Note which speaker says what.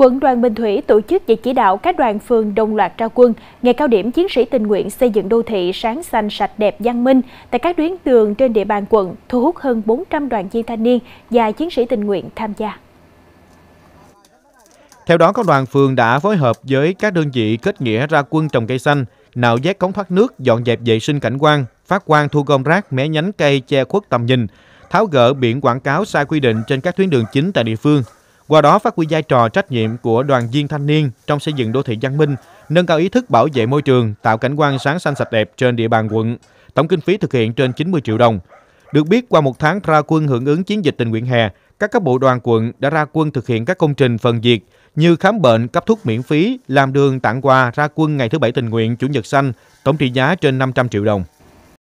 Speaker 1: quận đoàn Bình Thủy tổ chức và chỉ đạo các đoàn phường đồng loạt ra quân ngày cao điểm chiến sĩ tình nguyện xây dựng đô thị sáng xanh sạch đẹp văn minh tại các tuyến đường trên địa bàn quận, thu hút hơn 400 đoàn viên thanh niên và chiến sĩ tình nguyện tham gia.
Speaker 2: Theo đó, các đoàn phường đã phối hợp với các đơn vị kết nghĩa ra quân trồng cây xanh, nạo vét cống thoát nước, dọn dẹp vệ sinh cảnh quan, phát quang thu gom rác, mé nhánh cây che khuất tầm nhìn, tháo gỡ biển quảng cáo sai quy định trên các tuyến đường chính tại địa phương, qua đó phát huy vai trò trách nhiệm của đoàn viên thanh niên trong xây dựng đô thị văn minh, nâng cao ý thức bảo vệ môi trường, tạo cảnh quan sáng xanh sạch đẹp trên địa bàn quận. Tổng kinh phí thực hiện trên 90 triệu đồng. Được biết, qua một tháng ra quân hưởng ứng chiến dịch tình nguyện hè, các cấp bộ đoàn quận đã ra quân thực hiện các công trình phần việc như khám bệnh, cấp thuốc miễn phí, làm đường tặng quà, ra quân ngày thứ bảy tình nguyện, chủ nhật xanh, tổng trị giá trên 500 triệu đồng.